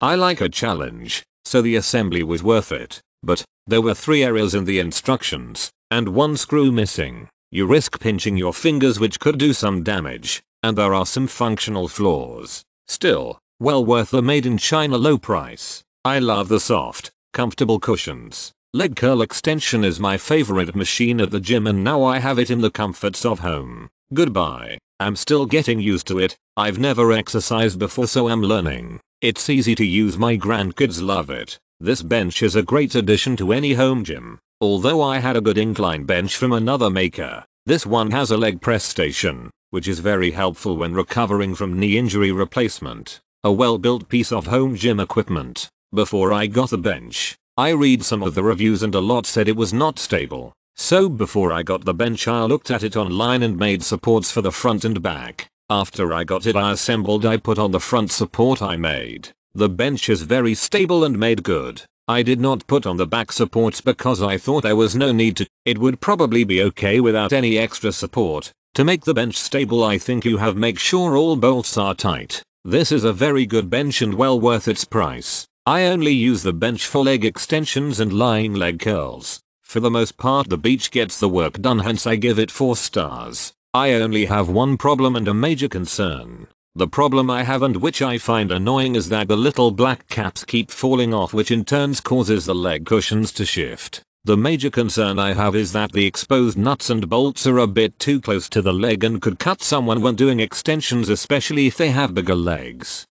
I like a challenge, so the assembly was worth it, but, there were three errors in the instructions, and one screw missing. You risk pinching your fingers which could do some damage, and there are some functional flaws. Still, well worth the made in China low price. I love the soft, comfortable cushions. Leg curl extension is my favorite machine at the gym and now I have it in the comforts of home. Goodbye. I'm still getting used to it. I've never exercised before so I'm learning. It's easy to use my grandkids love it. This bench is a great addition to any home gym. Although I had a good incline bench from another maker, this one has a leg press station, which is very helpful when recovering from knee injury replacement. A well-built piece of home gym equipment. Before I got the bench, I read some of the reviews and a lot said it was not stable. So before I got the bench I looked at it online and made supports for the front and back. After I got it I assembled I put on the front support I made. The bench is very stable and made good. I did not put on the back supports because I thought there was no need to. It would probably be okay without any extra support. To make the bench stable I think you have make sure all bolts are tight. This is a very good bench and well worth its price. I only use the bench for leg extensions and lying leg curls. For the most part the beach gets the work done hence I give it 4 stars. I only have one problem and a major concern. The problem I have and which I find annoying is that the little black caps keep falling off which in turns causes the leg cushions to shift. The major concern I have is that the exposed nuts and bolts are a bit too close to the leg and could cut someone when doing extensions especially if they have bigger legs.